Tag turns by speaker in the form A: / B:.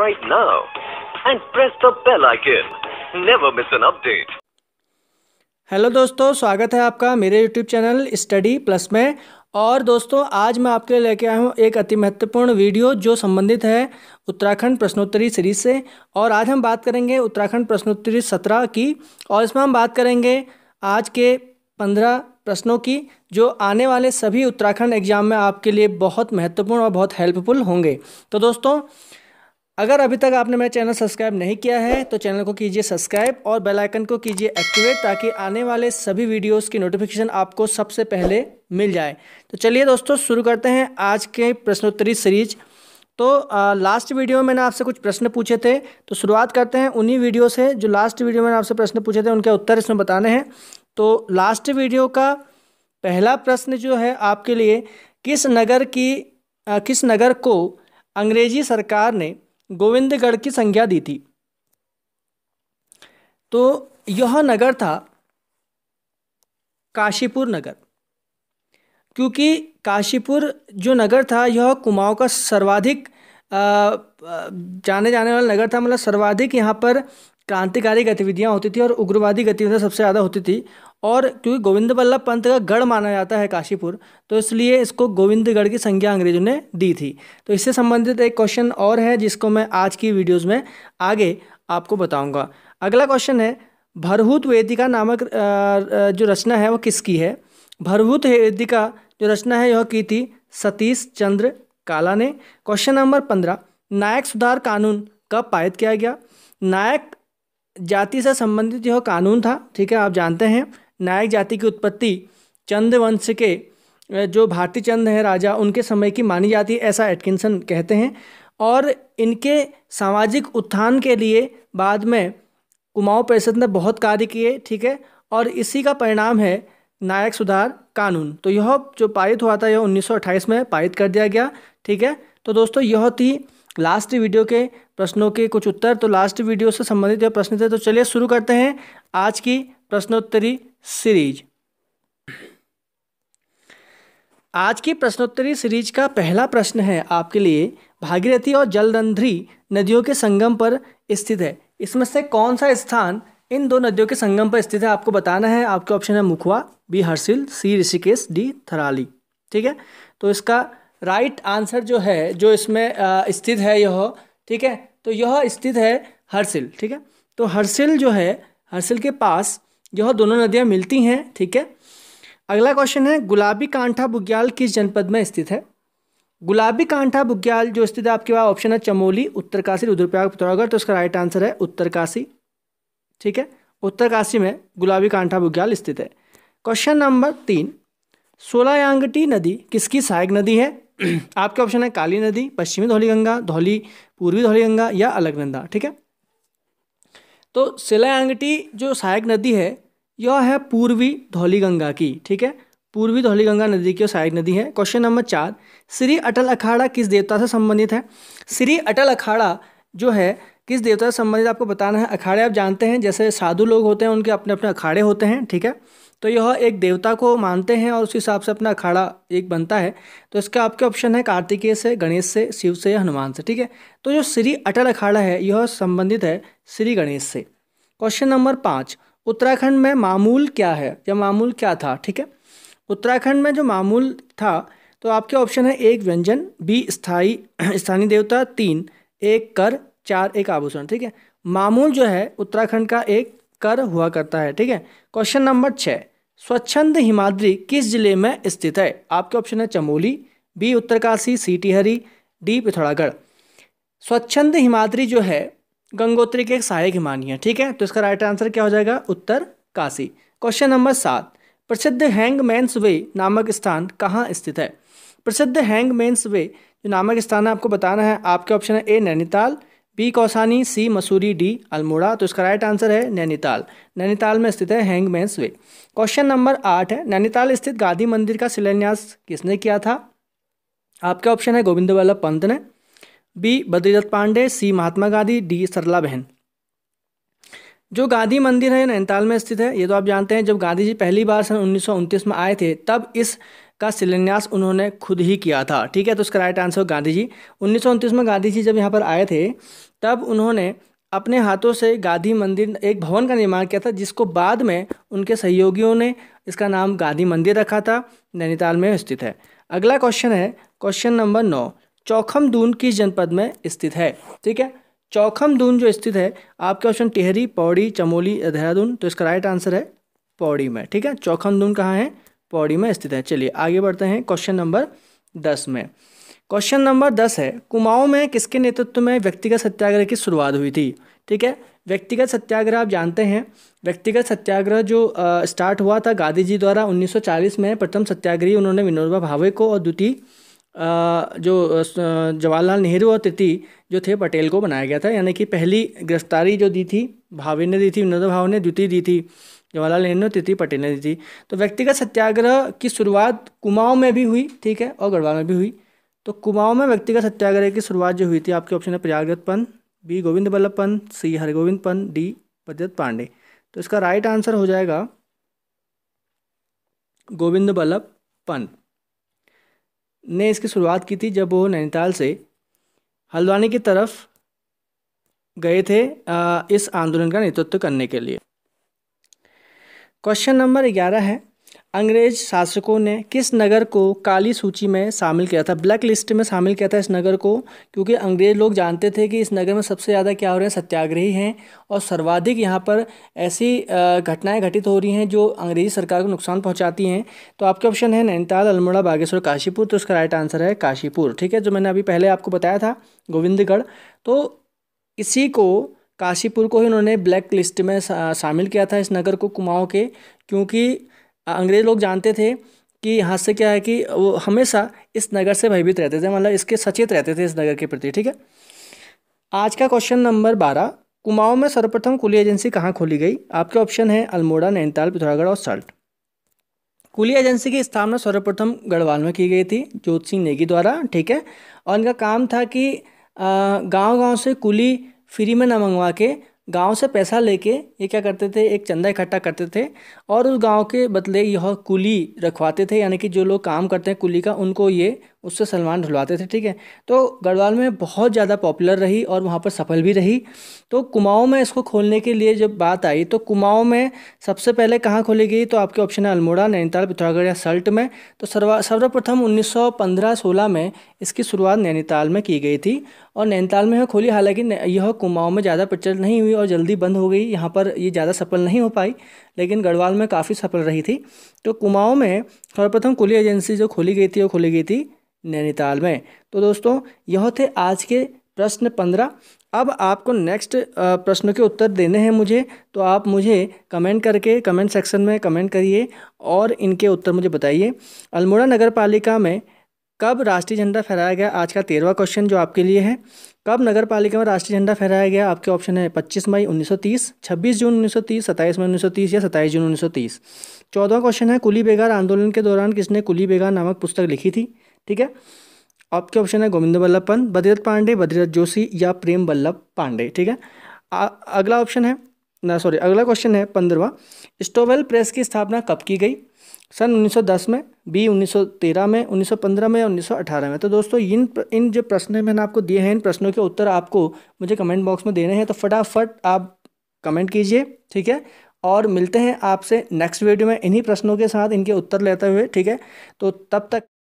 A: subscribe now and press the bell icon. Never miss an update. Hello दोस्तों स्वागत है आपका मेरे यूट्यूब चैनल स्टडी प्लस में और दोस्तों आज मैं आपके लिए लेके आया हूँ एक अति महत्वपूर्ण वीडियो जो संबंधित है उत्तराखंड प्रश्नोत्तरी सीरीज से और आज हम बात करेंगे उत्तराखंड प्रश्नोत्तरी सत्रह की और इसमें हम बात करेंगे आज के पंद्रह प्रश्नों की जो आने वाले सभी उत्तराखंड एग्जाम में आपके लिए बहुत महत्वपूर्ण और बहुत हेल्पफुल होंगे तो दोस्तों अगर अभी तक आपने मेरा चैनल सब्सक्राइब नहीं किया है तो चैनल को कीजिए सब्सक्राइब और बेल आइकन को कीजिए एक्टिवेट ताकि आने वाले सभी वीडियोस की नोटिफिकेशन आपको सबसे पहले मिल जाए तो चलिए दोस्तों शुरू करते हैं आज के प्रश्नोत्तरी सीरीज तो आ, लास्ट वीडियो में मैंने आपसे कुछ प्रश्न पूछे थे तो शुरुआत करते हैं उन्हीं वीडियो से जो लास्ट वीडियो में आपसे प्रश्न पूछे थे उनके उत्तर इसमें बताने हैं तो लास्ट वीडियो का पहला प्रश्न जो है आपके लिए किस नगर की किस नगर को अंग्रेजी सरकार ने गोविंदगढ़ की संज्ञा दी थी तो यह नगर था काशीपुर नगर क्योंकि काशीपुर जो नगर था यह कुमाऊँ का सर्वाधिक जाने जाने वाला नगर था मतलब सर्वाधिक यहाँ पर क्रांतिकारी गतिविधियाँ होती थी और उग्रवादी गतिविधियाँ सबसे ज़्यादा होती थी और क्योंकि गोविंद बल्लभ पंत का गढ़ माना जाता है काशीपुर तो इसलिए इसको गोविंदगढ़ की संज्ञा अंग्रेजों ने दी थी तो इससे संबंधित एक क्वेश्चन और है जिसको मैं आज की वीडियोज़ में आगे आपको बताऊँगा अगला क्वेश्चन है भरहूत वेदिका नामक जो रचना है वो किसकी है भरहूत वेदिका जो रचना है यह की थी सतीश चंद्र काला ने क्वेश्चन नंबर पंद्रह नायक सुधार कानून कब पारित किया गया नायक जाति से संबंधित यह कानून था ठीक है आप जानते हैं नायक जाति की उत्पत्ति चंद वंश के जो भारतीय चंद हैं राजा उनके समय की मानी जाती है ऐसा एटकिंसन कहते हैं और इनके सामाजिक उत्थान के लिए बाद में कुमाऊँ परिषद ने बहुत कार्य किए ठीक है और इसी का परिणाम है नायक सुधार कानून तो यह जो पारित हुआ था यह 1928 में पारित कर दिया गया ठीक है तो दोस्तों यह थी लास्ट वीडियो के प्रश्नों के कुछ उत्तर तो लास्ट वीडियो से संबंधित जो प्रश्न थे तो चलिए शुरू करते हैं आज की प्रश्नोत्तरी सीरीज आज की प्रश्नोत्तरी सीरीज का पहला प्रश्न है आपके लिए भागीरथी और जलरंध्री नदियों के संगम पर स्थित है इसमें से कौन सा स्थान इन दो नदियों के संगम पर स्थित है आपको बताना है आपके ऑप्शन है Mukhwa B Harsil C Rishikesh D Tharali ठीक है तो इसका राइट आंसर जो है जो इसमें स्थित है यह ठीक है तो यह स्थित है हर्सिल ठीक है तो हर्सिल जो है हर्सिल के पास यह दोनों नदियाँ मिलती हैं ठीक है अगला क्वेश्चन है गुलाबी कांठा बुग्याल किस जनपद में स्थित है गुलाबी कांठा बुग्याल जो स्थित है आपके पास ऑप्शन है चमोली उत्तरकाशी रुद्रप्रयाग पिथौरागढ़ तो उसका राइट आंसर है उत्तरकाशी ठीक है उत्तरकाशी में गुलाबी कांठा बुग्याल स्थित है क्वेश्चन नंबर तीन सोलायांगटी नदी किसकी सहायक नदी है आपके ऑप्शन है काली नदी पश्चिमी धौली गंगा धौली पूर्वी धौली गंगा या अलगनंदा ठीक है तो सिलायांगटी जो सहायक नदी है यह है पूर्वी धौली गंगा की ठीक है पूर्वी धौली गंगा नदी की सहायक नदी है क्वेश्चन नंबर चार श्री अटल अखाड़ा किस देवता से संबंधित है श्री अटल अखाड़ा जो है किस देवता से संबंधित आपको बताना है अखाड़े आप जानते हैं जैसे साधु लोग होते हैं उनके अपने अपने अखाड़े होते हैं ठीक है तो यह एक देवता को मानते हैं और उस हिसाब से अपना अखाड़ा एक बनता है तो इसका आपके ऑप्शन है कार्तिकेय से गणेश से शिव से या हनुमान से ठीक है तो जो श्री अटल अखाड़ा है यह संबंधित है श्री गणेश से क्वेश्चन नंबर पाँच उत्तराखंड में मामूल क्या है या मामूल क्या था ठीक है उत्तराखंड में जो मामूल था तो आपके ऑप्शन है एक व्यंजन बी स्थाई स्थानीय देवता तीन एक कर चार एक आभूषण ठीक है मामूल जो है उत्तराखंड का एक कर हुआ करता है ठीक है क्वेश्चन नंबर छः स्वच्छंद हिमाद्री किस जिले में स्थित है आपके ऑप्शन है Chamoli B Uttarkashi C Tehri D Pithoragarh स्वच्छंद हिमाद्री जो है गंगोत्री के एक सहायक हिमानी है ठीक है तो इसका राइट आंसर क्या हो जाएगा उत्तर काशी क्वेश्चन नंबर सात प्रसिद्ध हैंगमैन्स वे नामक स्थान कहाँ स्थित है प्रसिद्ध हैंगमैन्स वे जो नामक स्थान है आपको बताना है आपके ऑप्शन है A Nainital B Kausani C Mussoorie D Almora तो इसका राइट आंसर है नैनीताल नैनीताल में स्थित है हैंगमैन्स वे क्वेश्चन नंबर आठ है नैनीताल स्थित गांधी मंदिर का शिलान्यास किसने किया था आपका ऑप्शन है गोविंद वल्लभ पंत ने B Badri Datt Pande C Mahatma Gandhi D Sarla Behn जो गांधी मंदिर है नैनीताल में स्थित है ये तो आप जानते हैं जब गांधी जी पहली बार सन उन्नीस में आए थे तब इस का शिलान्यास उन्होंने खुद ही किया था ठीक है तो उसका राइट आंसर गांधी जी उन्नीस में गांधी जी जब यहाँ पर आए थे तब उन्होंने अपने हाथों से गांधी मंदिर एक भवन का निर्माण किया था जिसको बाद में उनके सहयोगियों ने इसका नाम गांधी मंदिर रखा था नैनीताल में स्थित है अगला क्वेश्चन है क्वेश्चन नंबर नौ चौखम दून किस जनपद में स्थित है ठीक है चौखम दून जो स्थित है आपके ऑप्शन टिहरी पौड़ी चमोली देहरादून तो इसका राइट आंसर है पौड़ी में ठीक है चौखम दून कहाँ है बॉडी में स्थित है चलिए आगे बढ़ते हैं क्वेश्चन नंबर दस में क्वेश्चन नंबर दस है कुमाऊं में किसके नेतृत्व में व्यक्तिगत सत्याग्रह की शुरुआत हुई थी ठीक है व्यक्तिगत सत्याग्रह आप जानते हैं व्यक्तिगत सत्याग्रह जो आ, स्टार्ट हुआ था गांधी जी द्वारा 1940 में प्रथम सत्याग्रही उन्होंने विनोबा भावे को और द्वितीय जो जवाहरलाल नेहरू और तृतीय जो थे पटेल को बनाया गया था यानी कि पहली गिरफ्तारी जो दी थी भावे ने दी थी विनोदा भावे ने द्वितीय दी थी जवाहरलाल नेहरू तिथि पटेल ने दी तो व्यक्तिगत सत्याग्रह की शुरुआत कुमाऊं में भी हुई ठीक है और गढ़वाल में भी हुई तो कुमाऊं में व्यक्तिगत सत्याग्रह की शुरुआत जो हुई थी आपके ऑप्शन है प्रयागरत Pant B Govind Ballabh Pant C Hargovind Pant D पद्यत पांडे तो इसका राइट आंसर हो जाएगा गोविंद बल्लभ पंत ने इसकी शुरुआत की थी जब वो नैनीताल से हल्द्वानी की तरफ गए थे इस आंदोलन का नेतृत्व करने के लिए क्वेश्चन नंबर ग्यारह है अंग्रेज शासकों ने किस नगर को काली सूची में शामिल किया था ब्लैक लिस्ट में शामिल किया था इस नगर को क्योंकि अंग्रेज लोग जानते थे कि इस नगर में सबसे ज़्यादा क्या हो रहे हैं सत्याग्रही हैं और सर्वाधिक यहाँ पर ऐसी घटनाएं घटित हो रही हैं जो अंग्रेजी सरकार को नुकसान पहुँचाती हैं तो आपके ऑप्शन है नैनीताल अल्मोड़ा बागेश्वर काशीपुर तो इसका राइट आंसर है काशीपुर ठीक है जो मैंने अभी पहले आपको बताया था गोविंदगढ़ तो इसी को काशीपुर को ही उन्होंने ब्लैक लिस्ट में शामिल किया था इस नगर को कुमाऊँ के क्योंकि अंग्रेज लोग जानते थे कि यहाँ से क्या है कि वो हमेशा इस नगर से भयभीत रहते थे मतलब इसके सचेत रहते थे इस नगर के प्रति ठीक है आज का क्वेश्चन नंबर बारह कुमाऊँ में सर्वप्रथम कुली एजेंसी कहाँ खोली गई आपके ऑप्शन है अल्मोड़ा नैनीताल पिथौरागढ़ और सल्ट कुली एजेंसी की स्थापना सर्वप्रथम गढ़वाल में की गई थी जोत सिंह नेगी द्वारा ठीक है और इनका काम था कि गांव-गांव से कुली फ्री में ना मंगवा के गांव से पैसा लेके ये क्या करते थे एक चंदा इकट्ठा करते थे और उस गांव के बदले यह कुली रखवाते थे यानी कि जो लोग काम करते हैं कुली का उनको ये उससे सलमान ढुलवाते थे ठीक है तो गढ़वाल में बहुत ज़्यादा पॉपुलर रही और वहाँ पर सफल भी रही तो कुमाऊँ में इसको खोलने के लिए जब बात आई तो कुमाऊँ में सबसे पहले कहाँ खोली गई तो आपके ऑप्शन है अल्मोड़ा नैनीताल पिथौरागढ़ या सल्ट में तो सर्वा सर्वप्रथम उन्नीस सौ में इसकी शुरुआत नैनीताल में की गई थी और नैनीताल में यह खोली हालांकि यह कुमाऊँ में ज़्यादा प्रचलित नहीं हुई और जल्दी बंद हो गई यहाँ पर ये ज़्यादा सफल नहीं हो पाई लेकिन गढ़वाल में काफ़ी सफल रही थी तो कुमाऊँ में सर्वप्रथम कुली एजेंसी जो खोली गई थी वो खोली गई थी नैनीताल में तो दोस्तों यह थे आज के प्रश्न पंद्रह अब आपको नेक्स्ट प्रश्न के उत्तर देने हैं मुझे तो आप मुझे कमेंट करके कमेंट सेक्शन में कमेंट करिए और इनके उत्तर मुझे बताइए अल्मोड़ा नगर पालिका में कब राष्ट्रीय झंडा फहराया गया आज का तेरहवा क्वेश्चन जो आपके लिए है कब नगर पालिका में राष्ट्रीय झंडा फहराया गया आपके ऑप्शन है पच्चीस मई उन्नीस सौ जून उन्नीस सौ मई उन्नीस या सत्ताईस जून उन्नीस सौ क्वेश्चन है कुली बेगार आंदोलन के दौरान किसने कुली बेगार नामक पुस्तक लिखी थी ठीक है आपके ऑप्शन है गोविंद वल्लभ पंत बद्रीनाथ पांडे बद्रीनाथ जोशी या प्रेम वल्लभ पांडे ठीक है आ, अगला ऑप्शन है ना सॉरी अगला क्वेश्चन है पंद्रवा स्टोवेल प्रेस की स्थापना कब की गई सन दस में बी 1913 में 1915 में या 1918 में तो दोस्तों इन इन जो प्रश्न मैंने आपको दिए हैं इन प्रश्नों के उत्तर आपको मुझे कमेंट बॉक्स में देने हैं तो फटाफट आप कमेंट कीजिए ठीक है और मिलते हैं आपसे नेक्स्ट वीडियो में इन्हीं प्रश्नों के साथ इनके उत्तर लेते हुए ठीक है तो तब तक